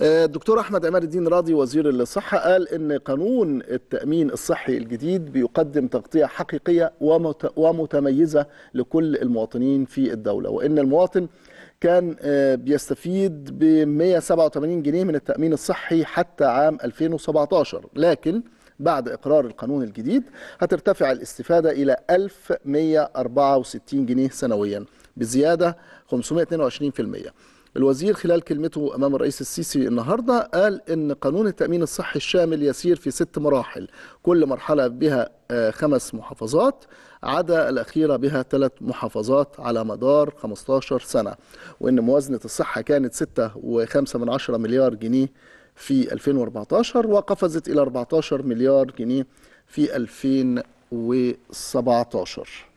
الدكتور آه، احمد عماد الدين راضي وزير الصحه قال ان قانون التامين الصحي الجديد بيقدم تغطيه حقيقيه ومتميزه لكل المواطنين في الدوله وان المواطن كان آه، بيستفيد ب 187 جنيه من التامين الصحي حتى عام 2017 لكن بعد إقرار القانون الجديد هترتفع الاستفادة إلى 1164 جنيه سنويا بزيادة 522% الوزير خلال كلمته أمام الرئيس السيسي النهاردة قال أن قانون التأمين الصحي الشامل يسير في ست مراحل كل مرحلة بها آه، خمس محافظات عدا الأخيرة بها ثلاث محافظات على مدار 15 سنة وأن موازنة الصحة كانت 6.5 من مليار جنيه في 2014 وقفزت إلى 14 مليار جنيه في 2017